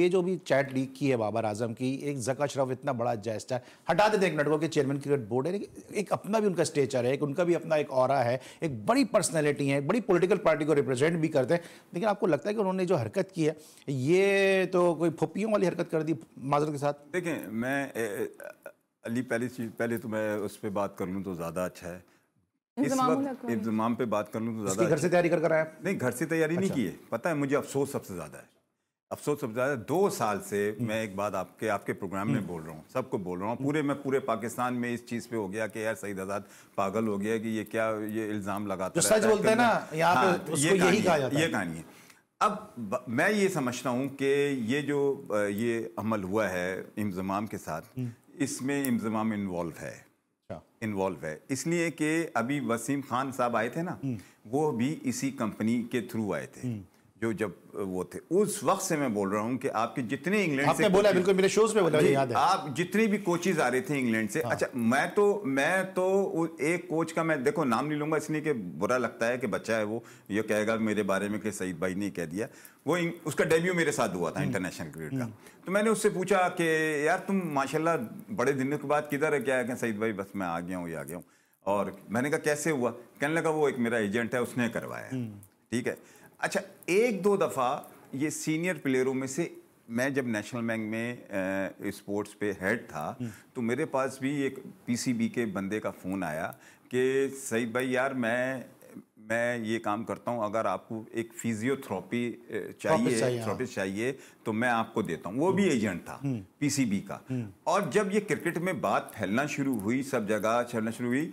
ये जो भी चैट लीक की है बाबर आजम की एक जका अशरफ इतना बड़ा जैस्ट है हटा देते एक नेटवर्क के चेयरमैन क्रिकेट बोर्ड है एक अपना भी उनका स्टेचर है एक उनका भी अपना एक और है एक बड़ी पर्सनैलिटी है एक बड़ी पॉलिटिकल पार्टी को रिप्रेजेंट भी करते हैं लेकिन आपको लगता है कि उन्होंने जो हरकत की है ये तो कोई फुप्पियों वाली हरकत कर दी माजर के साथ देखें मैं अली पहली चीज़ पहले तो मैं उस पर बात कर लूँ तो ज़्यादा अच्छा है इस वक्त इंतजाम पे बात कर लूँ तो ज़्यादा घर अच्छा से तैयारी कर कर आया नहीं घर से तैयारी नहीं अच्छा। की है पता है मुझे अफसोस सबसे ज़्यादा है अफसोस सबसे ज़्यादा दो साल से हम्म। मैं एक बात आपके आपके प्रोग्राम में हम्म। बोल रहा हूँ सबको बोल रहा हूँ पूरे मैं पूरे पाकिस्तान में इस चीज़ पे हो गया कि यार सईद आज़ाद पागल हो गया कि ये क्या ये इल्ज़ाम लगाता जो सच बोलते हैं ना यहाँ पे हाँ, ये यही कहा जाता है ये कहानी है अब मैं ये समझता हूँ कि ये जो ये अमल हुआ है इंजमाम के साथ हम्म। इसमें इंजमाम इन्वॉल्व है अच्छा। इन्वॉल्व है इसलिए कि अभी वसीम खान साहब आए थे ना वो भी इसी कंपनी के थ्रू आए थे जो जब वो थे उस वक्त से मैं बोल रहा हूँ कि आपके जितने इंग्लैंड से बोला बिल्कुल मेरे शोज में बोला याद है आप जितने भी कोचेज आ रहे थे इंग्लैंड से हाँ। अच्छा मैं तो मैं तो एक कोच का मैं देखो नाम नहीं लूंगा इसलिए कि बुरा लगता है कि बच्चा है वो ये कहेगा मेरे बारे में कि सईद भाई ने कह दिया वो उसका डेब्यू मेरे साथ हुआ था हम्म। इंटरनेशनल क्रिकेट का हम्म। तो मैंने उससे पूछा कि यार तुम माशाला बड़े दिनों के बाद किधर है क्या है सईद भाई बस मैं आ गया हूँ ये आ गया हूँ और मैंने कहा कैसे हुआ कहने लगा वो एक मेरा एजेंट है उसने करवाया हम्म। ठीक है अच्छा एक दो दफ़ा ये सीनियर प्लेयरों में से मैं जब नेशनल बैंक में स्पोर्ट्स पे हेड था हम्म। तो मेरे पास भी एक पीसीबी के बंदे का फ़ोन आया कि सईद भाई यार मैं मैं ये काम करता हूँ अगर आपको एक फिजियोथ्रापी चाहिए थेरापिस्ट हाँ। चाहिए तो मैं आपको देता हूँ वो हम्म। भी एजेंट था हम्म। पीसीबी का और जब ये क्रिकेट में बात फैलना शुरू हुई सब जगह चलना शुरू हुई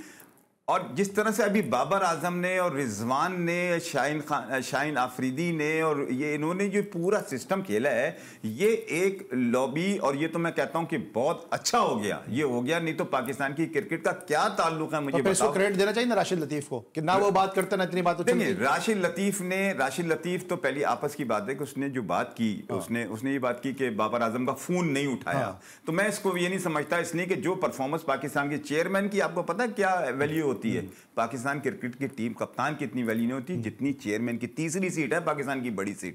और जिस तरह से अभी बाबर आजम ने और रिजवान ने शाइन खान शाइन आफरीदी ने और ये इन्होंने जो पूरा सिस्टम खेला है ये एक लॉबी और ये तो मैं कहता हूँ कि बहुत अच्छा हो गया ये हो गया नहीं तो पाकिस्तान की क्रिकेट का क्या ताल्लुक है मुझे तो क्रेडिट देना चाहिए ना राशिद लतीफ को कि ना वो बात करते ना इतनी बात देखिए राशिद लतीफ ने राशिद लतीफ तो पहली आपस की बात है कि उसने जो बात की हाँ। उसने उसने ये बात की कि बाबर आजम का फोन नहीं उठाया हाँ। तो मैं इसको ये नहीं समझता इसलिए कि जो परफॉर्मेंस पाकिस्तान के चेयरमैन की आपको पता क्या वैल्यू होती है हम्म। पाकिस्तान क्रिकेट की टीम कप्तान की इतनी वैल्यू नहीं होती हम्म। जितनी चेयरमैन की तीसरी सीट है पाकिस्तान की बड़ी सीट